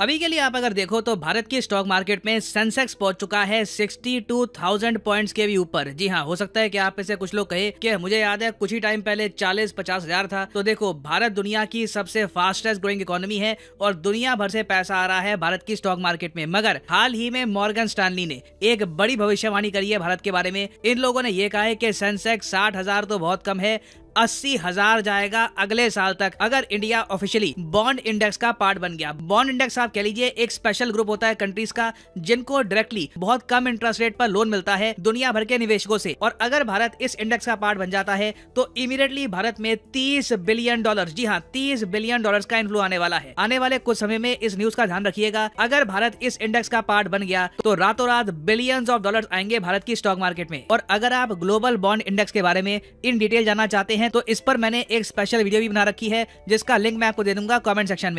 अभी के लिए आप अगर देखो तो भारत की स्टॉक मार्केट में सेंसेक्स पहुंच चुका है 62,000 पॉइंट्स के भी ऊपर जी हाँ हो सकता है कि आप इसे कुछ लोग कहे कि मुझे याद है कुछ ही टाइम पहले 40 पचास हजार था तो देखो भारत दुनिया की सबसे फास्टेस्ट ग्रोइंग इकोनॉमी है और दुनिया भर से पैसा आ रहा है भारत की स्टॉक मार्केट में मगर हाल ही में मॉर्गन स्टानली ने एक बड़ी भविष्यवाणी करी है भारत के बारे में इन लोगों ने ये कहा है की सेंसेक्स साठ तो बहुत कम है अस्सी हजार जाएगा अगले साल तक अगर इंडिया ऑफिशियली बॉन्ड इंडेक्स का पार्ट बन गया बॉन्ड इंडेक्स आप कह लीजिए एक स्पेशल ग्रुप होता है कंट्रीज का जिनको डायरेक्टली बहुत कम इंटरेस्ट रेट पर लोन मिलता है दुनिया भर के निवेशकों से और अगर भारत इस इंडेक्स का पार्ट बन जाता है तो इमीडिएटली भारत में तीस बिलियन डॉलर जी हाँ तीस बिलियन डॉलर का इन्फ्लू आने वाला है आने वाले कुछ समय में इस न्यूज का ध्यान रखिएगा अगर भारत इस इंडेक्स का पार्ट बन गया तो रातों रात बिलियन ऑफ डॉलर आएंगे भारत की स्टॉक मार्केट में और अगर आप ग्लोबल बॉन्ड इंडेक्स के बारे में इन डिटेल जानना चाहते हैं हैं तो इस पर मैंने एक स्पेशल वीडियो भी बना रखी है जिसका लिंक मैं आपको दे दूंगा कॉमेंट सेक्शन में